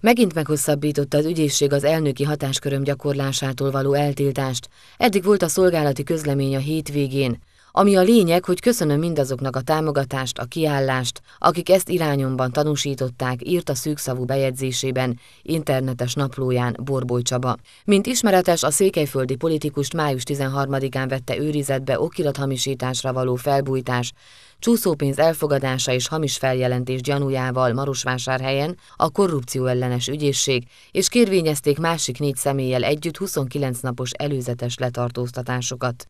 Megint meghosszabbította az ügyészség az elnöki hatásköröm gyakorlásától való eltiltást. Eddig volt a szolgálati közlemény a hétvégén, ami a lényeg, hogy köszönöm mindazoknak a támogatást, a kiállást, akik ezt irányomban tanúsították, írt a szűkszavú bejegyzésében, internetes naplóján Borboly Csaba. Mint ismeretes, a székelyföldi politikust május 13-án vette őrizetbe okirathamisításra való felbújtás, csúszópénz elfogadása és hamis feljelentés gyanújával Marosvásárhelyen a korrupció ellenes ügyészség, és kérvényezték másik négy személlyel együtt 29 napos előzetes letartóztatásokat.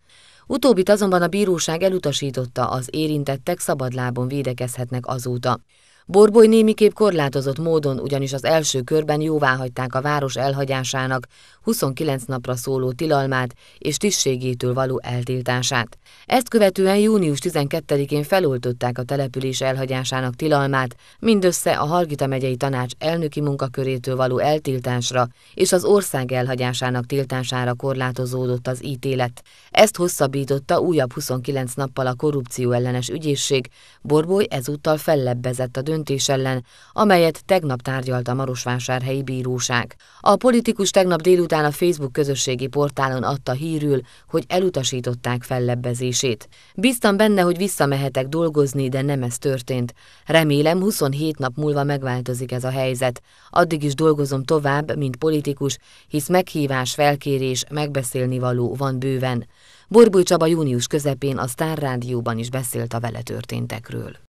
Utóbbit azonban a bíróság elutasította, az érintettek szabadlábon védekezhetnek azóta. Borboly némiképp korlátozott módon, ugyanis az első körben jóváhagyták a város elhagyásának 29 napra szóló tilalmát és tisztségétől való eltiltását. Ezt követően június 12-én feloltották a település elhagyásának tilalmát, mindössze a Hargita megyei tanács elnöki munkakörétől való eltiltásra és az ország elhagyásának tiltására korlátozódott az ítélet. Ezt hosszabbította újabb 29 nappal a korrupció ellenes ügyészség, Borboly ezúttal fellebbezett a döntés döntés ellen, amelyet tegnap tárgyalt a Marosvásárhelyi Bíróság. A politikus tegnap délután a Facebook közösségi portálon adta hírül, hogy elutasították fellebbezését. Bíztam benne, hogy visszamehetek dolgozni, de nem ez történt. Remélem 27 nap múlva megváltozik ez a helyzet. Addig is dolgozom tovább, mint politikus, hisz meghívás, felkérés, megbeszélni való van bőven. Borbúj Csaba június közepén a Sztár Rádióban is beszélt a vele történtekről.